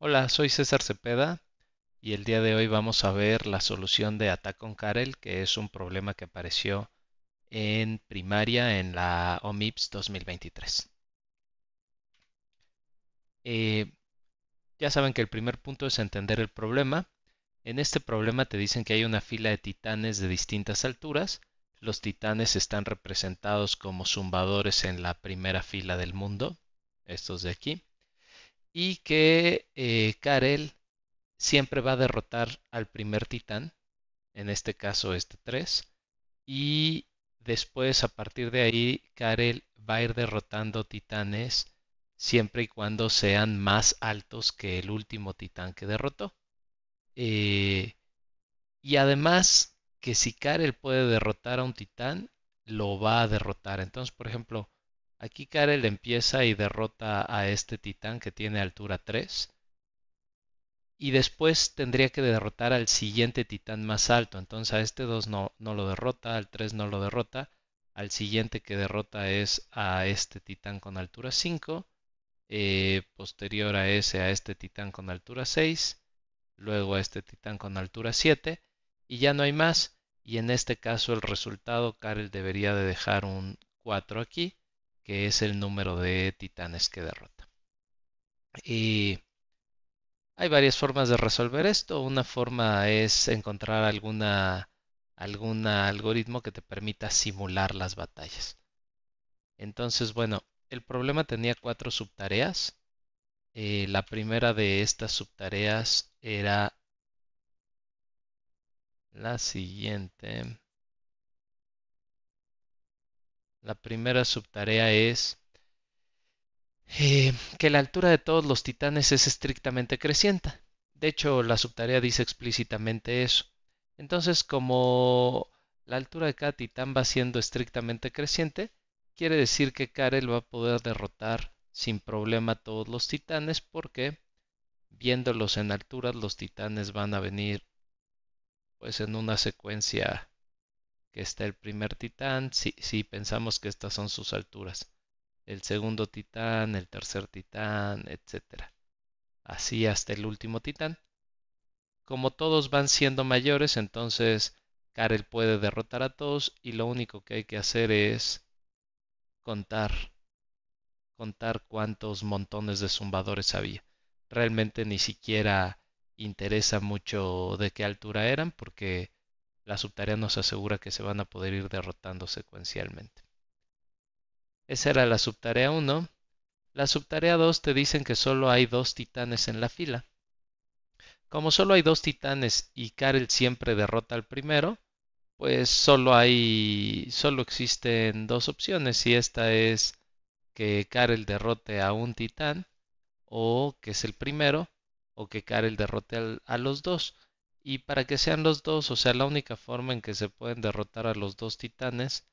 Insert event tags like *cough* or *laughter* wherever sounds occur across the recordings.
Hola, soy César Cepeda y el día de hoy vamos a ver la solución de Attack on Karel, que es un problema que apareció en primaria en la OMIPS 2023. Eh, ya saben que el primer punto es entender el problema. En este problema te dicen que hay una fila de titanes de distintas alturas. Los titanes están representados como zumbadores en la primera fila del mundo, estos de aquí y que eh, Karel siempre va a derrotar al primer titán, en este caso este 3, y después a partir de ahí Karel va a ir derrotando titanes siempre y cuando sean más altos que el último titán que derrotó. Eh, y además que si Karel puede derrotar a un titán, lo va a derrotar. Entonces, por ejemplo, Aquí Karel empieza y derrota a este titán que tiene altura 3. Y después tendría que derrotar al siguiente titán más alto. Entonces a este 2 no, no lo derrota, al 3 no lo derrota. Al siguiente que derrota es a este titán con altura 5. Eh, posterior a ese a este titán con altura 6, luego a este titán con altura 7 y ya no hay más. Y en este caso el resultado, Karel debería de dejar un 4 aquí que es el número de titanes que derrota. Y hay varias formas de resolver esto. Una forma es encontrar alguna, algún algoritmo que te permita simular las batallas. Entonces, bueno, el problema tenía cuatro subtareas. Eh, la primera de estas subtareas era la siguiente. La primera subtarea es eh, que la altura de todos los titanes es estrictamente creciente. De hecho, la subtarea dice explícitamente eso. Entonces, como la altura de cada titán va siendo estrictamente creciente, quiere decir que Karel va a poder derrotar sin problema a todos los titanes porque viéndolos en alturas los titanes van a venir pues en una secuencia que está el primer titán, si, pensamos que estas son sus alturas, el segundo titán, el tercer titán, etc. Así hasta el último titán. Como todos van siendo mayores, entonces Karel puede derrotar a todos y lo único que hay que hacer es contar, contar cuántos montones de zumbadores había. Realmente ni siquiera interesa mucho de qué altura eran porque la subtarea nos asegura que se van a poder ir derrotando secuencialmente. Esa era la subtarea 1. La subtarea 2 te dicen que solo hay dos titanes en la fila. Como solo hay dos titanes y Karel siempre derrota al primero, pues solo hay solo existen dos opciones y esta es que Karel derrote a un titán o que es el primero o que Karel derrote a los dos. Y para que sean los dos, o sea, la única forma en que se pueden derrotar a los dos titanes,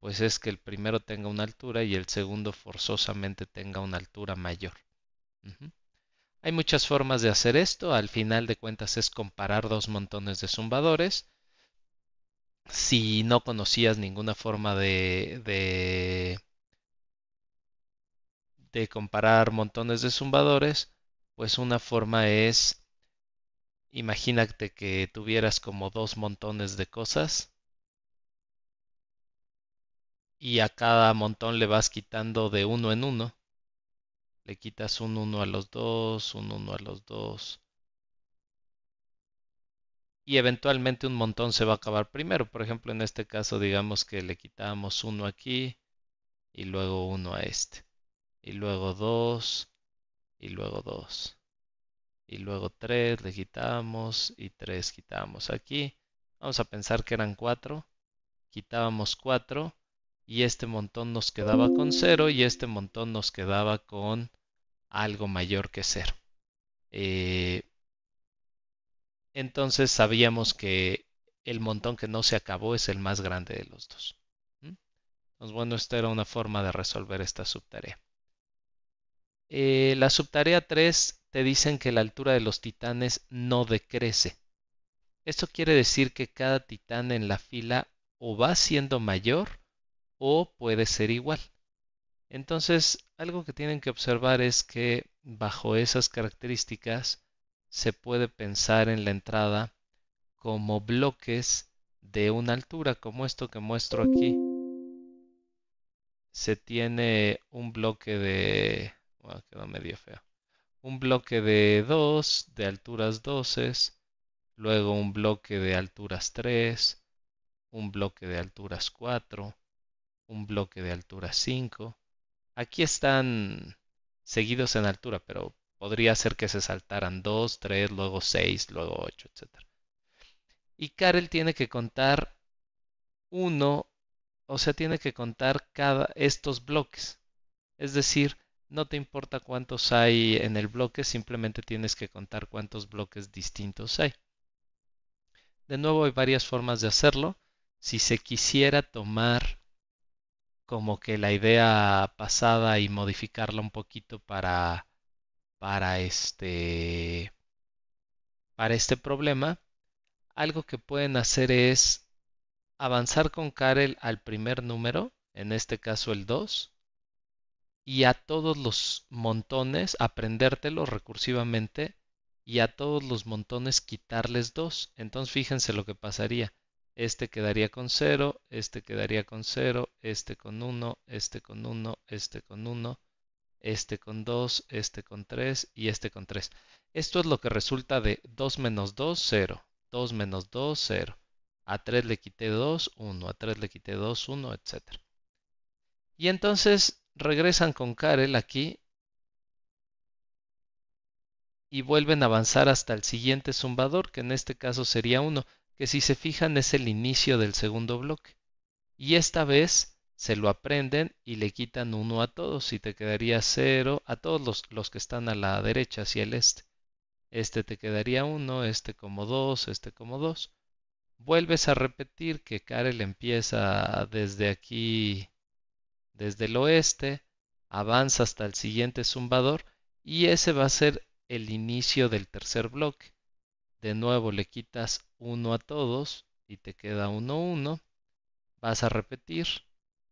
pues es que el primero tenga una altura y el segundo forzosamente tenga una altura mayor. Hay muchas formas de hacer esto, al final de cuentas es comparar dos montones de zumbadores. Si no conocías ninguna forma de, de, de comparar montones de zumbadores, pues una forma es imagínate que tuvieras como dos montones de cosas y a cada montón le vas quitando de uno en uno. Le quitas un uno a los dos, un uno a los dos. Y eventualmente un montón se va a acabar primero. Por ejemplo, en este caso, digamos que le quitamos uno aquí y luego uno a este. Y luego dos y luego dos y luego 3 le quitábamos y 3 quitábamos aquí. Vamos a pensar que eran 4. Quitábamos 4 y este montón nos quedaba con 0 y este montón nos quedaba con algo mayor que 0. Eh, entonces sabíamos que el montón que no se acabó es el más grande de los dos. bueno, esta era una forma de resolver esta subtarea. Eh, la subtarea 3 te dicen que la altura de los titanes no decrece. Esto quiere decir que cada titán en la fila o va siendo mayor o puede ser igual. Entonces, algo que tienen que observar es que bajo esas características se puede pensar en la entrada como bloques de una altura, como esto que muestro aquí. Se tiene un bloque de... Bueno, quedó medio feo un bloque de 2 de alturas 12, luego un bloque de alturas 3, un bloque de alturas 4, un bloque de alturas 5. Aquí están seguidos en altura, pero podría ser que se saltaran 2, 3, luego 6, luego 8, etc. Y Karel tiene que contar 1, o sea, tiene que contar cada estos bloques. Es decir, no te importa cuántos hay en el bloque, simplemente tienes que contar cuántos bloques distintos hay. De nuevo, hay varias formas de hacerlo. Si se quisiera tomar como que la idea pasada y modificarla un poquito para, para, este, para este problema, algo que pueden hacer es avanzar con Karel al primer número, en este caso el 2, y a todos los montones aprendértelo recursivamente y a todos los montones quitarles 2. Entonces fíjense lo que pasaría. Este quedaría con 0, este quedaría con 0, este con 1, este con 1, este con 1, este con 2, este con 3 y este con 3. Esto es lo que resulta de 2 menos 2, 0. 2 menos 2, 0. A 3 le quité 2, 1. A 3 le quité 2, 1, etc. Y entonces regresan con Karel aquí y vuelven a avanzar hasta el siguiente zumbador, que en este caso sería uno, que si se fijan es el inicio del segundo bloque. Y esta vez se lo aprenden y le quitan uno a todos y te quedaría cero a todos los, que están a la derecha hacia el este. Este te quedaría uno, este como dos, este como dos. Vuelves a repetir que Karel empieza desde aquí desde el oeste, avanza hasta el siguiente zumbador y ese va a ser el inicio del tercer bloque. De nuevo le quitas uno a todos y te queda uno uno, Vas a repetir,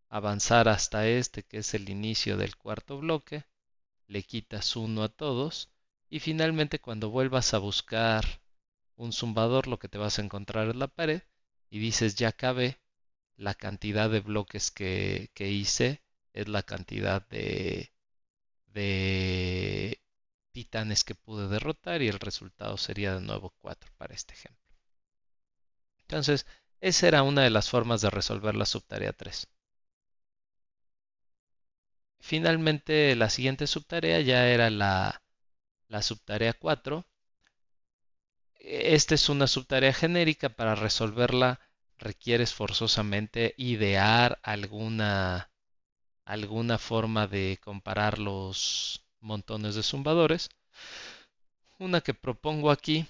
avanzar hasta este que es el inicio del cuarto bloque, le quitas uno a todos y finalmente cuando vuelvas a buscar un zumbador lo que te vas a encontrar es la pared y dices ya acabé la cantidad de bloques que, hice es la cantidad de, titanes que pude derrotar y el resultado sería de nuevo 4 para este ejemplo. Entonces, esa era una de las formas de resolver la subtarea 3. Finalmente, la siguiente subtarea ya era la, la subtarea 4. Esta es una subtarea genérica para resolverla requiere forzosamente idear alguna, alguna forma de comparar los montones de zumbadores. Una que propongo aquí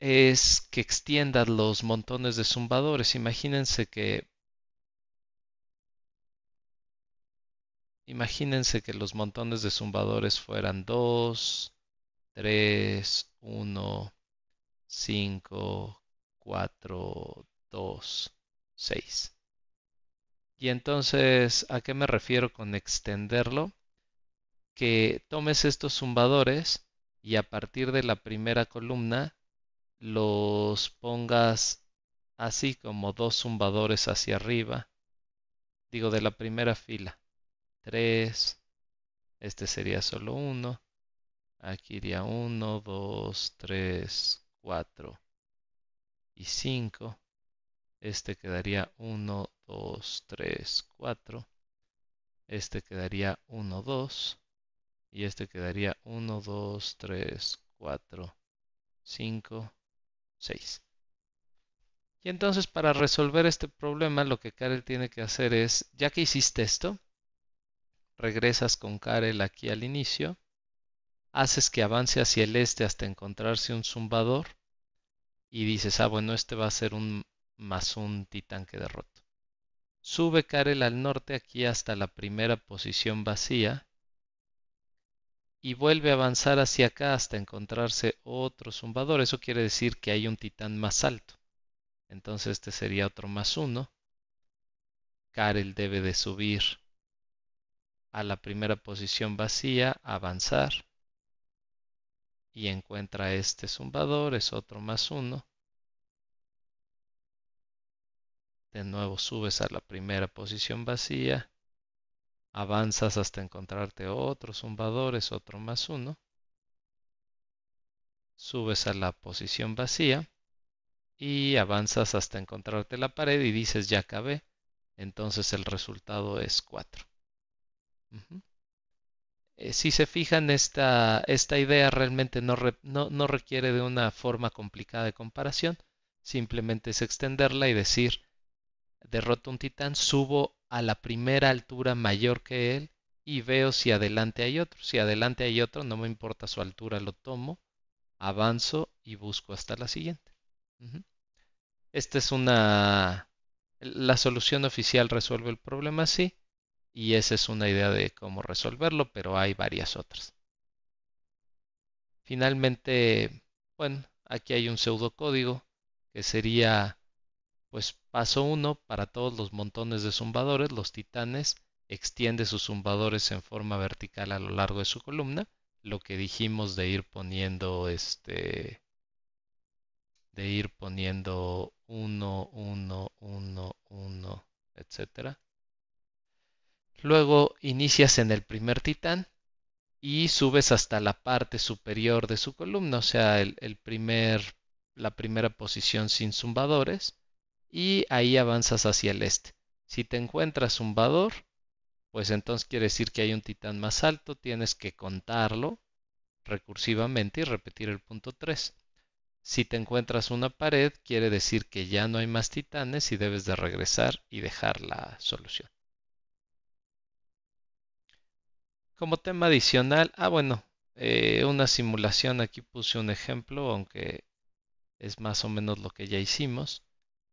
es que extiendas los montones de zumbadores. Imagínense que Imagínense que los montones de zumbadores fueran 2, 3, 1, 5, 4, 2, 6. Y entonces, ¿a qué me refiero con extenderlo? Que tomes estos zumbadores y a partir de la primera columna los pongas así como dos zumbadores hacia arriba. Digo, de la primera fila. 3, este sería solo uno. Aquí iría 1, 2, 3, 4 y 5. Este quedaría 1, 2, 3, 4. Este quedaría 1, 2. Y este quedaría 1, 2, 3, 4, 5, 6. Y entonces para resolver este problema lo que Karel tiene que hacer es, ya que hiciste esto, regresas con Karel aquí al inicio, haces que avance hacia el este hasta encontrarse un zumbador y dices, ah, bueno, este va a ser un más un titán que derrotó. Sube Karel al norte aquí hasta la primera posición vacía y vuelve a avanzar hacia acá hasta encontrarse otro zumbador. Eso quiere decir que hay un titán más alto. Entonces este sería otro más uno. Karel debe de subir a la primera posición vacía, avanzar y encuentra este zumbador, es otro más uno De nuevo subes a la primera posición vacía, avanzas hasta encontrarte otros zumbadores, otro más uno. Subes a la posición vacía y avanzas hasta encontrarte la pared y dices ya acabé. Entonces el resultado es 4. Eh, si se fijan, esta, esta idea realmente no requiere de una forma complicada de comparación. Simplemente es extenderla y decir derroto un titán, subo a la primera altura mayor que él y veo si adelante hay otro. Si adelante hay otro, no me importa su altura, lo tomo, avanzo y busco hasta la siguiente. Esta es una... La solución oficial resuelve el problema así y esa es una idea de cómo resolverlo, pero hay varias otras. Finalmente, bueno, aquí hay un pseudocódigo que sería pues Paso 1. Para todos los montones de zumbadores, los titanes extiende sus zumbadores en forma vertical a lo largo de su columna. Lo que dijimos de ir poniendo este de ir poniendo 1, 1, 1, 1, etc. Luego inicias en el primer titán y subes hasta la parte superior de su columna, o sea, el primer, la primera posición sin zumbadores y ahí avanzas hacia el este. Si te encuentras un Vador, pues entonces quiere decir que hay un titán más alto, tienes que contarlo recursivamente y repetir el punto 3. Si te encuentras una pared, quiere decir que ya no hay más titanes y debes de regresar y dejar la solución. Como tema adicional, ah bueno, eh, una simulación, aquí puse un ejemplo, aunque es más o menos lo que ya hicimos.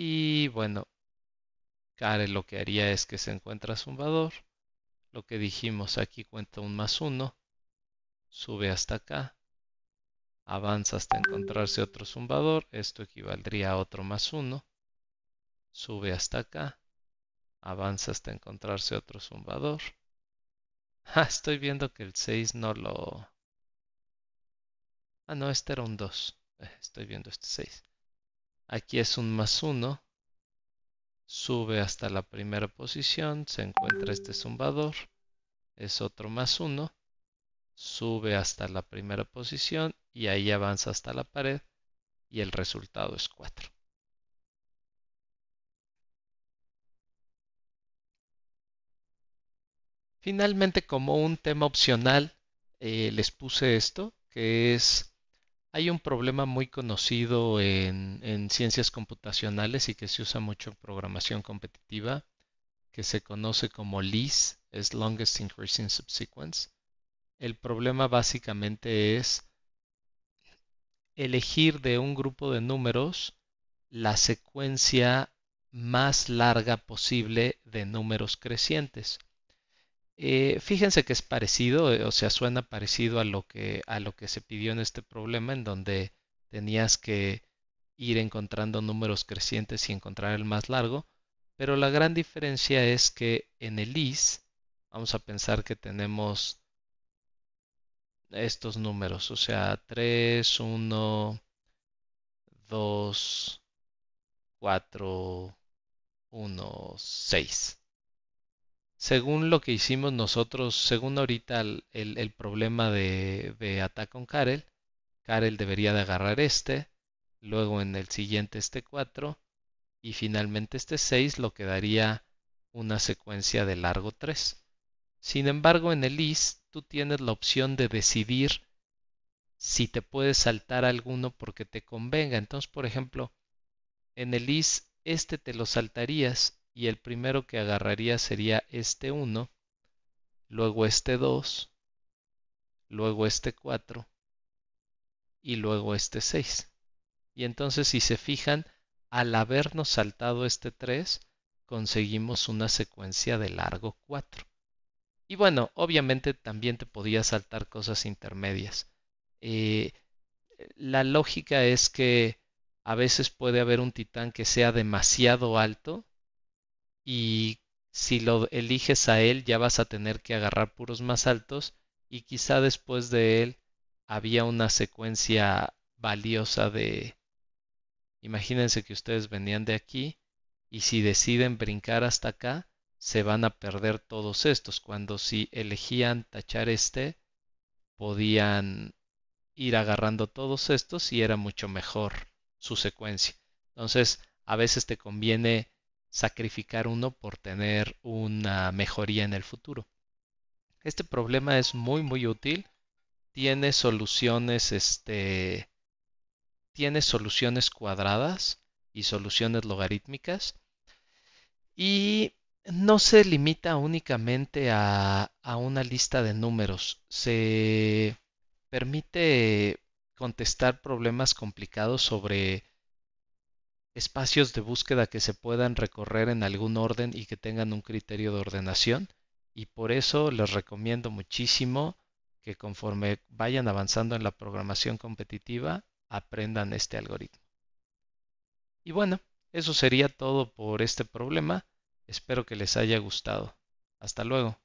Y bueno, Care lo que haría es que se encuentra zumbador. Lo que dijimos aquí cuenta un más uno. Sube hasta acá. Avanza hasta encontrarse otro zumbador. Esto equivaldría a otro más uno. Sube hasta acá. Avanza hasta encontrarse otro zumbador. *laughs* Ah, estoy viendo que el 6 no lo... Ah, no, este era un 2. Eh, estoy viendo este 6. Aquí es un más uno. Sube hasta la primera posición. Se encuentra este zumbador. Es otro más uno. Sube hasta la primera posición y ahí avanza hasta la pared y el resultado es 4. Finalmente, como un tema opcional, eh, les puse esto, que es hay un problema muy conocido en, ciencias computacionales y que se usa mucho en programación competitiva, que se conoce como LIS, es Longest Increasing Subsequence. El problema básicamente es elegir de un grupo de números la secuencia más larga posible de números crecientes. Eh, fíjense que es parecido, eh, o sea, suena parecido a lo, que, a lo que se pidió en este problema, en donde tenías que ir encontrando números crecientes y encontrar el más largo, pero la gran diferencia es que en el is vamos a pensar que tenemos estos números, o sea, 3, 1, 2, 4, 1, 6 según lo que hicimos nosotros, según ahorita el, problema de, de con Karel, Karel debería de agarrar este, luego en el siguiente este 4 y finalmente este 6 lo que daría una secuencia de largo 3. Sin embargo, en el IS, tú tienes la opción de decidir si te puedes saltar alguno porque te convenga. Entonces, por ejemplo, en el IS este te lo saltarías y el primero que agarraría sería este 1, luego este 2, luego este 4 y luego este 6. Y entonces si se fijan, al habernos saltado este 3, conseguimos una secuencia de largo 4. Y bueno, obviamente también te podía saltar cosas intermedias. Eh, la lógica es que a veces puede haber un titán que sea demasiado alto y si lo eliges a él ya vas a tener que agarrar puros más altos y quizá después de él había una secuencia valiosa de... Imagínense que ustedes venían de aquí y si deciden brincar hasta acá, se van a perder todos estos. Cuando si elegían tachar este, podían ir agarrando todos estos y era mucho mejor su secuencia. Entonces, a veces te conviene sacrificar uno por tener una mejoría en el futuro. Este problema es muy muy útil, tiene soluciones este tiene soluciones cuadradas y soluciones logarítmicas y no se limita únicamente a, a una lista de números, se permite contestar problemas complicados sobre espacios de búsqueda que se puedan recorrer en algún orden y que tengan un criterio de ordenación. Y por eso les recomiendo muchísimo que conforme vayan avanzando en la programación competitiva, aprendan este algoritmo. Y bueno, eso sería todo por este problema. Espero que les haya gustado. Hasta luego.